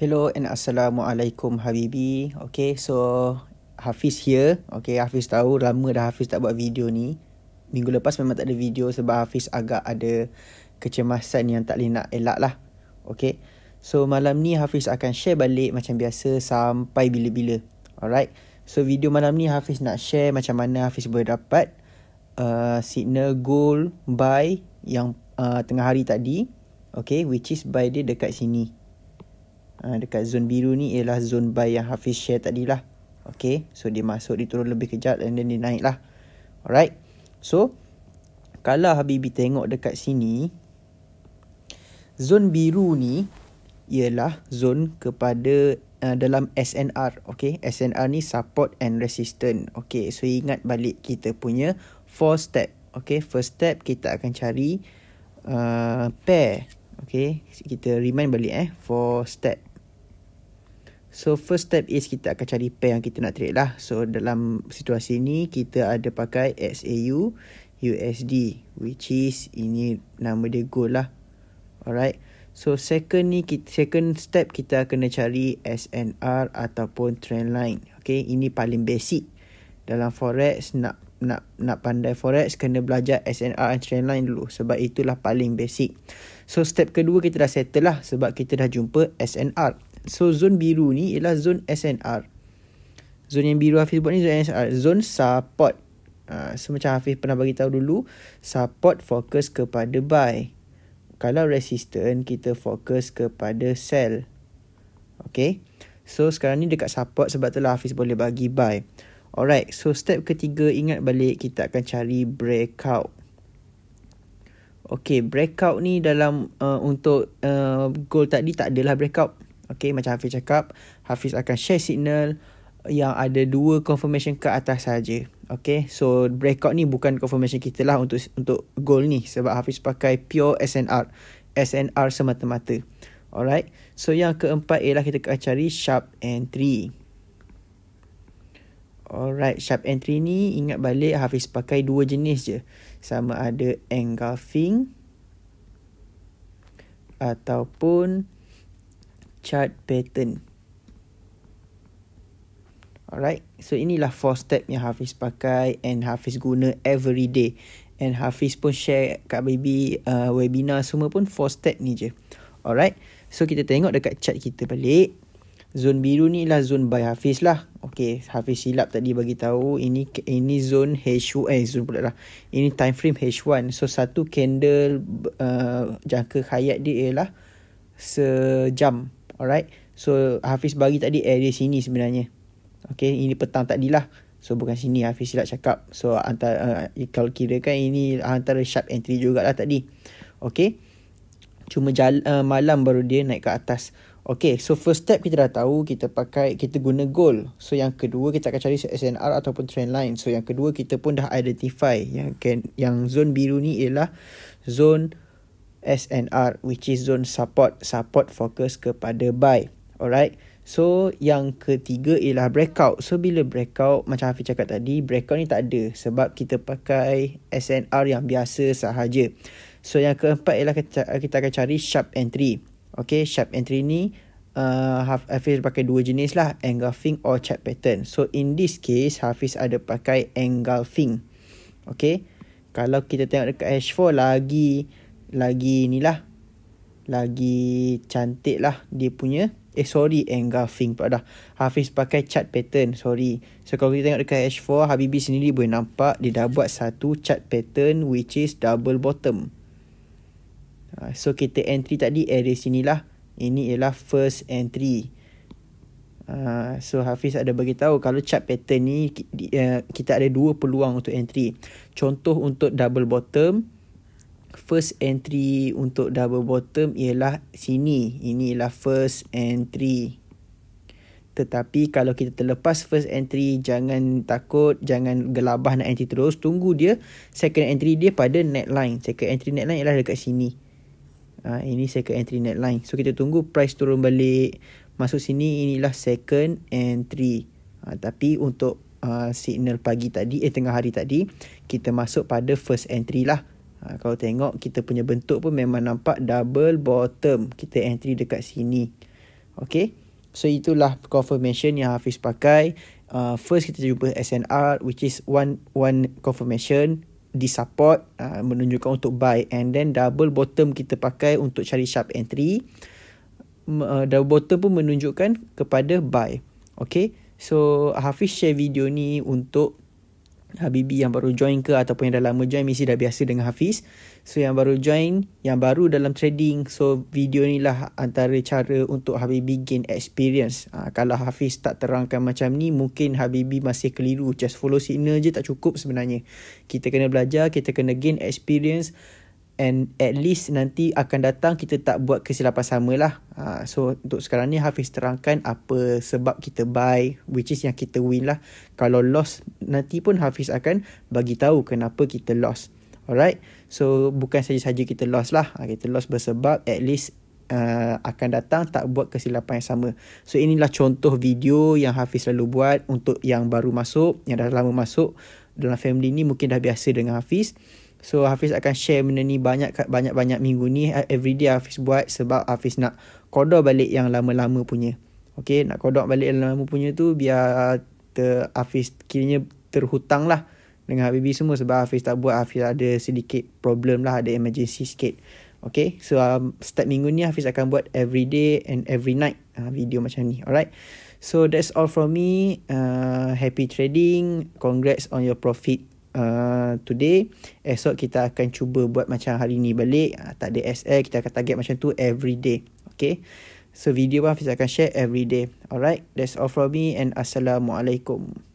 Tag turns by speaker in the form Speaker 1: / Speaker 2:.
Speaker 1: Hello and Assalamualaikum Habibi Okay so Hafiz here Okay Hafiz tahu lama dah Hafiz tak buat video ni Minggu lepas memang tak ada video sebab Hafiz agak ada kecemasan yang tak boleh nak elak lah Okay So malam ni Hafiz akan share balik macam biasa sampai bila-bila Alright So video malam ni Hafiz nak share macam mana Hafiz boleh dapat uh, Signal goal buy yang uh, tengah hari tadi Okay which is buy dia dekat sini Ah, dekat zon biru ni ialah zon buy yang Hafiz share tadi lah. Okay, so dia masuk, dia turun lebih kejap and then dia naik lah. Alright, so kalau Habibi tengok dekat sini, zon biru ni ialah zon kepada uh, dalam SNR. Okay, SNR ni support and resistance. Okay, so ingat balik kita punya four step. Okay, first step kita akan cari uh, pair. Okay, kita remind balik eh, four step. So first step is kita akan cari pair yang kita nak trade lah. So dalam situasi ni kita ada pakai SAU USD which is ini nama dia gold lah. Alright. So second ni kita, second step kita kena cari SNR ataupun trend line. Okay, ini paling basic. Dalam forex nak nak nak pandai forex kena belajar SNR and trend line dulu sebab itulah paling basic. So step kedua kita dah settle lah sebab kita dah jumpa SNR. So zon biru ni ialah zon SNR. Zon yang biru Hafiz buat ni zon SNR. Zon support. Uh, so macam Hafiz pernah bagi tahu dulu. Support fokus kepada buy. Kalau resistant kita fokus kepada sell. Okay. So sekarang ni dekat support sebab tu lah Hafiz boleh bagi buy. Alright. So step ketiga ingat balik kita akan cari breakout. Okay, breakout ni dalam uh, untuk uh, goal tadi tak adalah breakout. Okay, macam Hafiz cakap, Hafiz akan share signal yang ada dua confirmation ke atas saja. Okay, so breakout ni bukan confirmation kita lah untuk untuk goal ni sebab Hafiz pakai pure SNR. SNR semata-mata. Alright, so yang keempat ialah kita akan cari sharp entry. Alright, sharp entry ni ingat balik Hafiz pakai dua jenis je. Sama ada engulfing ataupun chart pattern. Alright, so inilah four step yang Hafiz pakai and Hafiz guna every day. And Hafiz pun share kat baby uh, webinar semua pun four step ni je. Alright, so kita tengok dekat chart kita balik. Zon biru ni lah zon buy Hafiz lah. Okay, Hafiz silap tadi bagi tahu ini ini zon H1, eh zon pula lah. Ini time frame H1. So, satu candle uh, jangka hayat dia ialah Sejam. Alright. So Hafiz bagi tadi area eh, sini sebenarnya. Okay. Ini petang tadi lah. So bukan sini Hafiz silap cakap. So antara, uh, kalau kira kan ini antara sharp entry jugalah tadi. Okay. Cuma jal, uh, malam baru dia naik ke atas. Okay, so first step kita dah tahu kita pakai kita guna goal. So yang kedua kita akan cari SNR ataupun trend line. So yang kedua kita pun dah identify yang can, yang zone biru ni ialah zone SNR which is zone support support focus kepada buy alright so yang ketiga ialah breakout so bila breakout macam Hafiz cakap tadi breakout ni tak ada sebab kita pakai SNR yang biasa sahaja so yang keempat ialah kita akan cari sharp entry okay sharp entry ni uh, Hafiz pakai dua jenis lah engulfing or chart pattern so in this case Hafiz ada pakai engulfing okay kalau kita tengok dekat H4 lagi lagi ni lah. Lagi cantik lah dia punya. Eh sorry engulfing pula dah. Hafiz pakai chart pattern. Sorry. So kalau kita tengok dekat H4. Habibi sendiri boleh nampak. Dia dah buat satu chart pattern. Which is double bottom. Ah, so kita entry tadi area sini lah. Ini ialah first entry. Ah, so Hafiz ada bagi tahu Kalau chart pattern ni. Eh, kita ada dua peluang untuk entry. Contoh untuk double bottom. Double bottom first entry untuk double bottom ialah sini. Ini ialah first entry. Tetapi kalau kita terlepas first entry, jangan takut, jangan gelabah nak entry terus. Tunggu dia second entry dia pada neckline. Second entry neckline ialah dekat sini. Ha, ini second entry neckline. So kita tunggu price turun balik. Masuk sini inilah second entry. Ha, tapi untuk uh, signal pagi tadi, eh tengah hari tadi, kita masuk pada first entry lah. Ha, kalau tengok kita punya bentuk pun memang nampak double bottom. Kita entry dekat sini. Okay. So itulah confirmation yang Hafiz pakai. Uh, first kita jumpa SNR which is one one confirmation di support uh, menunjukkan untuk buy and then double bottom kita pakai untuk cari sharp entry. Uh, double bottom pun menunjukkan kepada buy. Okay. So Hafiz share video ni untuk Habibi yang baru join ke ataupun yang dah lama join mesti dah biasa dengan Hafiz. So yang baru join, yang baru dalam trading. So video ni lah antara cara untuk Habibi gain experience. Ha, kalau Hafiz tak terangkan macam ni, mungkin Habibi masih keliru. Just follow signal je tak cukup sebenarnya. Kita kena belajar, kita kena gain experience. And at least nanti akan datang kita tak buat kesilapan sama lah. Ha, so untuk sekarang ni Hafiz terangkan apa sebab kita buy which is yang kita win lah. Kalau loss nanti pun Hafiz akan bagi tahu kenapa kita loss. Alright. So bukan saja-saja kita loss lah. Ha, kita loss bersebab at least uh, akan datang tak buat kesilapan yang sama. So inilah contoh video yang Hafiz selalu buat untuk yang baru masuk, yang dah lama masuk dalam family ni mungkin dah biasa dengan Hafiz. So Hafiz akan share benda ni banyak banyak minggu ni eh, every day Hafiz buat sebab Hafiz nak koda balik yang lama-lama punya. Okay, nak kodok balik yang lama lama punya tu biar ter, Hafiz kiranya terhutang lah dengan Habibie semua sebab Hafiz tak buat Hafiz ada sedikit problem lah, ada emergency sikit. Okay, so um, step minggu ni Hafiz akan buat every day and every night uh, video macam ni. Alright, so that's all from me. Uh, happy trading, congrats on your profit. Uh, today esok kita akan cuba buat macam hari ni balik uh, tak ada SL kita akan target macam tu every day okay so video pun Hafiz akan share every day alright that's all from me and assalamualaikum